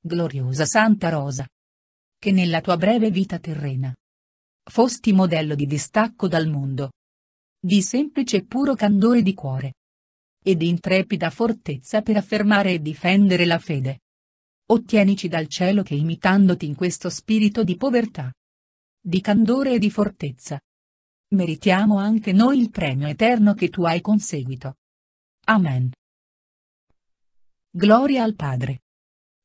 gloriosa Santa Rosa. Che nella tua breve vita terrena fosti modello di distacco dal mondo. Di semplice e puro candore di cuore. E di intrepida fortezza per affermare e difendere la fede. Ottienici dal cielo che imitandoti in questo spirito di povertà, di candore e di fortezza, meritiamo anche noi il premio eterno che tu hai conseguito. Amen. Gloria al Padre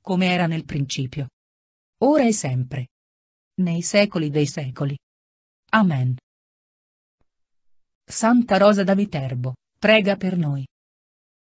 come era nel principio. Ora e sempre. Nei secoli dei secoli. Amen. Santa Rosa da Viterbo, prega per noi.